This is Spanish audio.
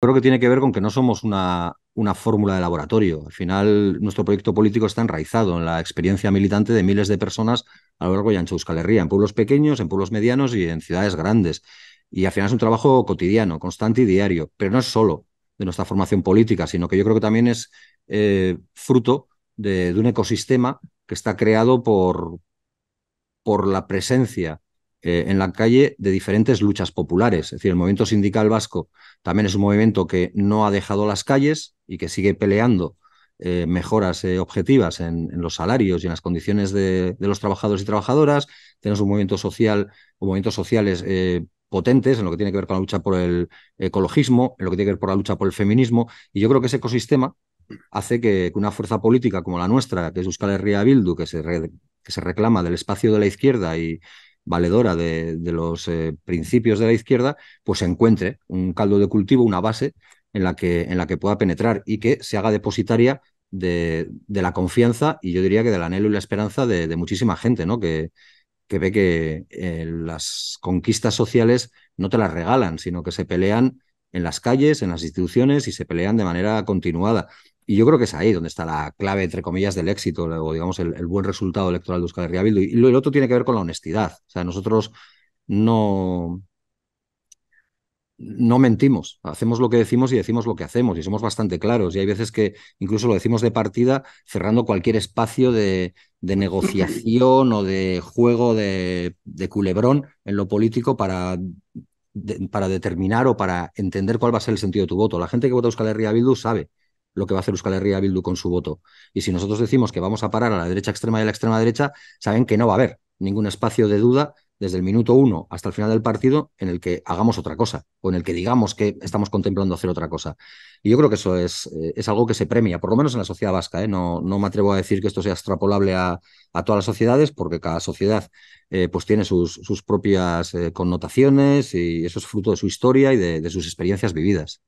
creo que tiene que ver con que no somos una, una fórmula de laboratorio. Al final, nuestro proyecto político está enraizado en la experiencia militante de miles de personas a lo largo y ancho de Euskal Herria, en pueblos pequeños, en pueblos medianos y en ciudades grandes. Y al final es un trabajo cotidiano, constante y diario, pero no es solo de nuestra formación política, sino que yo creo que también es eh, fruto de, de, un ecosistema que está creado por, por la presencia eh, en la calle de diferentes luchas populares. Es decir, el movimiento sindical vasco también es un movimiento que no ha dejado las calles y que sigue peleando eh, mejoras eh, objetivas en, los salarios y en las condiciones de, los trabajadores y trabajadoras. Tenemos un movimiento social o movimientos sociales potentes en lo que tiene que ver con la lucha por el ecologismo, en lo que tiene que ver con la lucha por el feminismo. Y yo creo que ese ecosistema hace que, una fuerza política como la nuestra, que es Euskal Herria Bildu, que se, que se reclama del espacio de la izquierda y, valedora de, los eh, principios de la izquierda, pues se encuentre un caldo de cultivo, una base en la que, en la que pueda penetrar y que se haga depositaria de, la confianza y yo diría que del anhelo y la esperanza de, muchísima gente, ¿no? Que, que ve que eh, las conquistas sociales no te las regalan, sino que se pelean en las calles, en las instituciones y se pelean de manera continuada. Y yo creo que es ahí donde está la clave, entre comillas, del éxito o, digamos, el, buen resultado electoral de Euskal Herria Bildu. Y lo, el otro tiene que ver con la honestidad. O sea, nosotros no, no mentimos, hacemos lo que decimos y decimos lo que hacemos y somos bastante claros. Y hay veces que incluso lo decimos de partida cerrando cualquier espacio de, negociación o de juego de, culebrón en lo político para, para determinar o para entender cuál va a ser el sentido de tu voto. La gente que vota a Euskal Herria Bildu sabe lo que va a hacer Euskal Herria Bildu con su voto. Y si nosotros decimos que vamos a parar a la derecha extrema y a la extrema derecha, saben que no va a haber ningún espacio de duda desde el minuto uno hasta el final del partido en el que hagamos otra cosa o en el que digamos que estamos contemplando hacer otra cosa. Y yo creo que eso es, eh, es algo que se premia, por lo menos en la sociedad vasca. ¿eh? No, no, me atrevo a decir que esto sea extrapolable a, todas las sociedades porque cada sociedad eh, pues tiene sus, propias connotaciones y eso es fruto de su historia y de sus experiencias vividas.